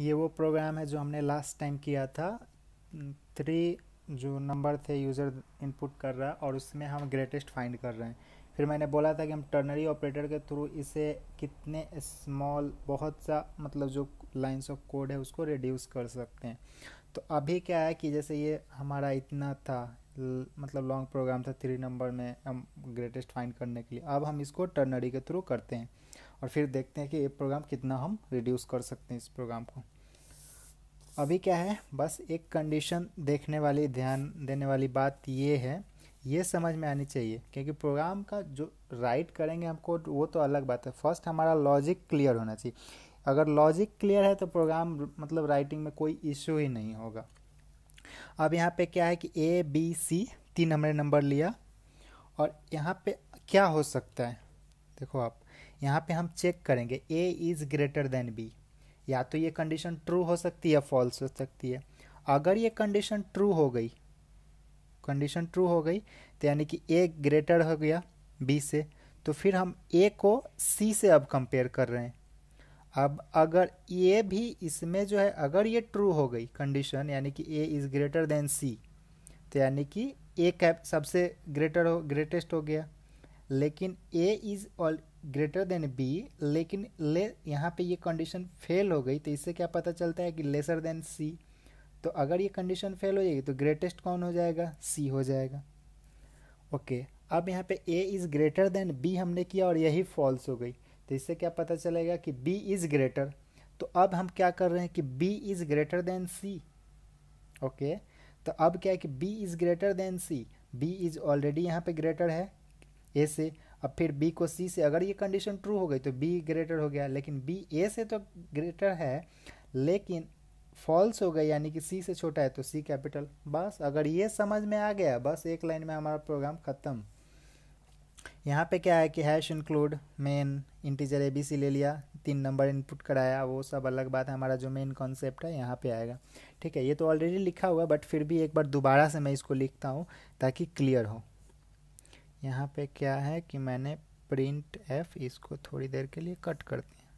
ये वो प्रोग्राम है जो हमने लास्ट टाइम किया था थ्री hmm, जो नंबर थे यूज़र इनपुट कर रहा और उसमें हम ग्रेटेस्ट फाइंड कर रहे हैं फिर मैंने बोला था कि हम टर्नरी ऑपरेटर के थ्रू इसे कितने स्मॉल बहुत सा मतलब जो लाइन्स ऑफ कोड है उसको रिड्यूस कर सकते हैं तो अभी क्या है कि जैसे ये हमारा इतना था मतलब लॉन्ग प्रोग्राम था थ्री नंबर में हम ग्रेटेस्ट फाइंड करने के लिए अब हम इसको टर्नरी के थ्रू करते हैं और फिर देखते हैं कि ये प्रोग्राम कितना हम रिड्यूस कर सकते हैं इस प्रोग्राम को अभी क्या है बस एक कंडीशन देखने वाली ध्यान देने वाली बात ये है ये समझ में आनी चाहिए क्योंकि प्रोग्राम का जो राइट करेंगे हमको वो तो अलग बात है फर्स्ट हमारा लॉजिक क्लियर होना चाहिए अगर लॉजिक क्लियर है तो प्रोग्राम मतलब राइटिंग में कोई इश्यू ही नहीं होगा अब यहाँ पे क्या है कि ए बी सी तीन हमने नंबर लिया और यहाँ पे क्या हो सकता है देखो आप यहाँ पे हम चेक करेंगे A is greater than B या तो ये कंडीशन ट्रू हो सकती है फॉल्स हो सकती है अगर ये कंडीशन ट्रू हो गई कंडीशन ट्रू हो गई तो यानी कि ए ग्रेटर हो गया बी से तो फिर हम ए को सी से अब कंपेयर कर रहे हैं अब अगर ये भी इसमें जो है अगर ये ट्रू हो गई कंडीशन यानी कि A is greater than C तो यानी कि ए कैप सबसे ग्रेटर हो ग्रेटेस्ट हो गया लेकिन A is all greater than B लेकिन ले यहाँ पे ये कंडीशन फेल हो गई तो इससे क्या पता चलता है कि लेसर देन सी तो अगर ये कंडीशन फेल हो जाएगी तो ग्रेटेस्ट कौन हो जाएगा सी हो जाएगा ओके okay, अब यहाँ पे A is greater than B हमने किया और यही फॉल्स हो गई तो इससे क्या पता चलेगा कि बी इज़ ग्रेटर तो अब हम क्या कर रहे हैं कि B is greater than C okay तो अब क्या है कि B is greater than C B is already यहाँ पे ग्रेटर है ए से अब फिर बी को सी से अगर ये कंडीशन ट्रू हो गई तो बी ग्रेटर हो गया लेकिन बी ए से तो ग्रेटर है लेकिन फॉल्स हो गया यानी कि सी से छोटा है तो सी कैपिटल बस अगर ये समझ में आ गया बस एक लाइन में हमारा प्रोग्राम ख़त्म यहाँ पे क्या है कि हैश इंक्लूड मेन इंटीजर एबीसी ले लिया तीन नंबर इनपुट कराया वो सब अलग बात है हमारा जो मेन कॉन्सेप्ट है यहाँ पे आएगा ठीक है ये तो ऑलरेडी लिखा हुआ है बट फिर भी एक बार दोबारा से मैं इसको लिखता हूँ ताकि क्लियर हो यहाँ पे क्या है कि मैंने प्रिंट एफ इसको थोड़ी देर के लिए कट कर दिया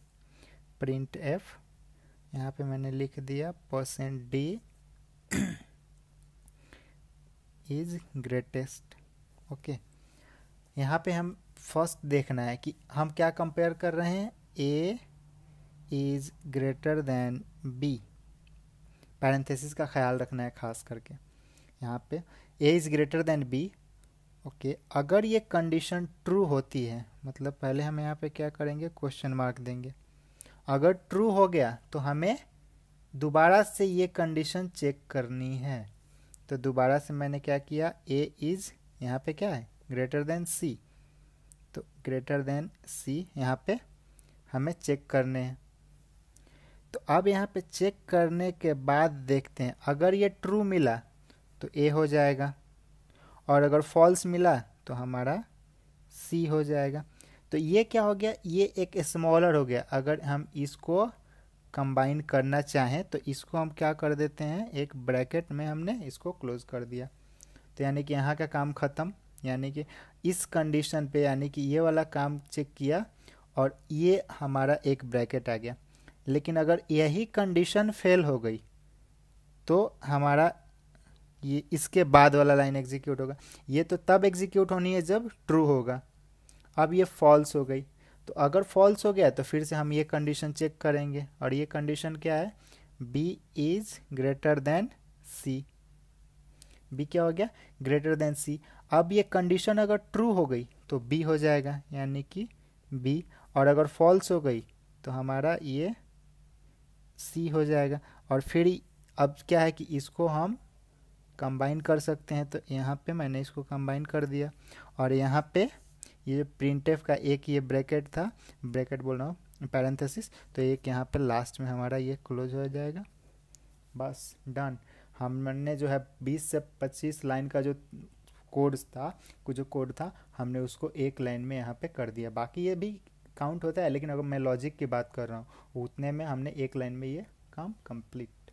प्रिंट एफ यहाँ पे मैंने लिख दिया percent D is greatest okay यहाँ पे हम फर्स्ट देखना है कि हम क्या कंपेयर कर रहे हैं A is greater than B parenthesis का ख्याल रखना है खास करके यहाँ पे A is greater than B okay okay, अगर ये कंडीशन ट्रू होती है मतलब पहले हम यहाँ पे क्या करेंगे क्वेश्चन मार्क देंगे अगर ट्रू हो गया तो हमें दोबारा से ये कंडीशन चेक करनी है तो दोबारा से मैंने क्या किया ए इज़ यहाँ पे क्या है ग्रेटर देन सी तो ग्रेटर देन सी यहाँ पे हमें चेक करने हैं तो अब यहाँ पे चेक करने के बाद देखते हैं अगर ये ट्रू मिला तो ए हो जाएगा और अगर फॉल्स मिला तो हमारा सी हो जाएगा तो ये क्या हो गया ये एक स्मॉलर हो गया अगर हम इसको कंबाइन करना चाहें तो इसको हम क्या कर देते हैं एक ब्रैकेट में हमने इसको क्लोज कर दिया तो यानी कि यहाँ का काम ख़त्म यानी कि इस कंडीशन पे यानी कि ये वाला काम चेक किया और ये हमारा एक ब्रैकेट आ गया लेकिन अगर यही कंडीशन फेल हो गई तो हमारा ये इसके बाद वाला लाइन एग्जीक्यूट होगा ये तो तब एग्जीक्यूट होनी है जब ट्रू होगा अब ये फॉल्स हो गई तो अगर फॉल्स हो गया तो फिर से हम ये कंडीशन चेक करेंगे और ये कंडीशन क्या है B is greater than C B क्या हो गया ग्रेटर देन सी अब ये कंडीशन अगर ट्रू हो गई तो बी हो जाएगा यानी कि बी और अगर फॉल्स हो गई तो हमारा ये सी हो जाएगा और फिर अब क्या है कि इसको हम कंबाइन कर सकते हैं तो यहाँ पे मैंने इसको कंबाइन कर दिया और यहाँ पे ये यह प्रिंट का एक ये ब्रैकेट था ब्रैकेट बोल रहा हूँ पैरेंथेसिस तो एक यहाँ पे लास्ट में हमारा ये क्लोज हो जाएगा बस डन हमने जो है 20 से 25 लाइन का जो कोड था जो कोड था हमने उसको एक लाइन में यहाँ पे कर दिया बाकी ये भी काउंट होता है लेकिन अगर मैं लॉजिक की बात कर रहा हूँ उतने में हमने एक लाइन में ये काम कंप्लीट